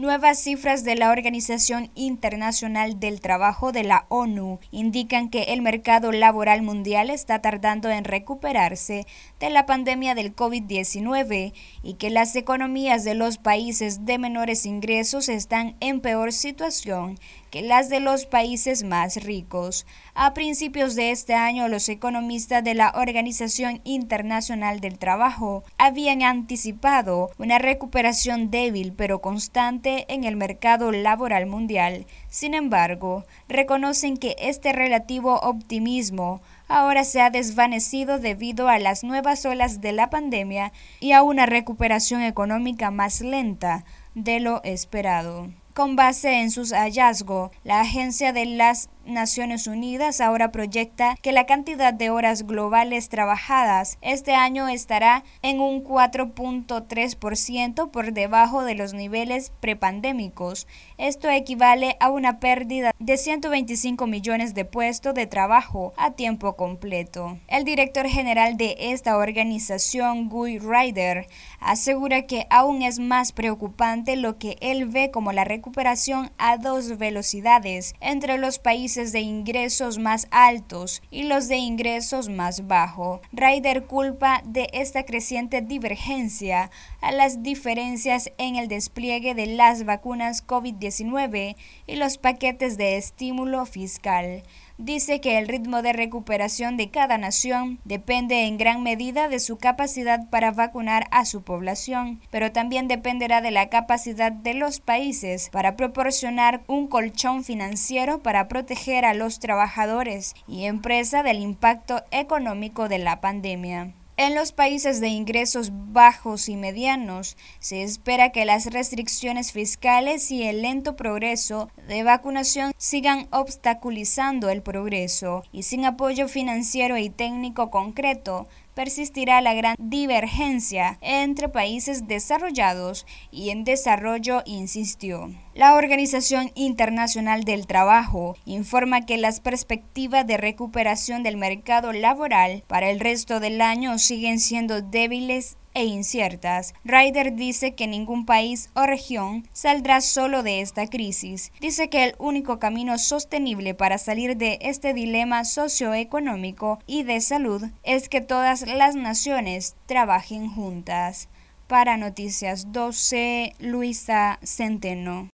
Nuevas cifras de la Organización Internacional del Trabajo de la ONU indican que el mercado laboral mundial está tardando en recuperarse de la pandemia del COVID-19 y que las economías de los países de menores ingresos están en peor situación que las de los países más ricos. A principios de este año, los economistas de la Organización Internacional del Trabajo habían anticipado una recuperación débil pero constante en el mercado laboral mundial. Sin embargo, reconocen que este relativo optimismo ahora se ha desvanecido debido a las nuevas olas de la pandemia y a una recuperación económica más lenta de lo esperado. Con base en sus hallazgos, la Agencia de las Naciones Unidas ahora proyecta que la cantidad de horas globales trabajadas este año estará en un 4.3% por debajo de los niveles prepandémicos. Esto equivale a una pérdida de 125 millones de puestos de trabajo a tiempo completo. El director general de esta organización, Guy Ryder, asegura que aún es más preocupante lo que él ve como la recuperación a dos velocidades entre los países de ingresos más altos y los de ingresos más bajos. Ryder culpa de esta creciente divergencia a las diferencias en el despliegue de las vacunas COVID-19 y los paquetes de estímulo fiscal dice que el ritmo de recuperación de cada nación depende en gran medida de su capacidad para vacunar a su población, pero también dependerá de la capacidad de los países para proporcionar un colchón financiero para proteger a los trabajadores y empresas del impacto económico de la pandemia. En los países de ingresos bajos y medianos, se espera que las restricciones fiscales y el lento progreso de vacunación sigan obstaculizando el progreso y sin apoyo financiero y técnico concreto persistirá la gran divergencia entre países desarrollados y en desarrollo, insistió. La Organización Internacional del Trabajo informa que las perspectivas de recuperación del mercado laboral para el resto del año siguen siendo débiles e inciertas. Ryder dice que ningún país o región saldrá solo de esta crisis. Dice que el único camino sostenible para salir de este dilema socioeconómico y de salud es que todas las naciones trabajen juntas. Para Noticias 12, Luisa Centeno.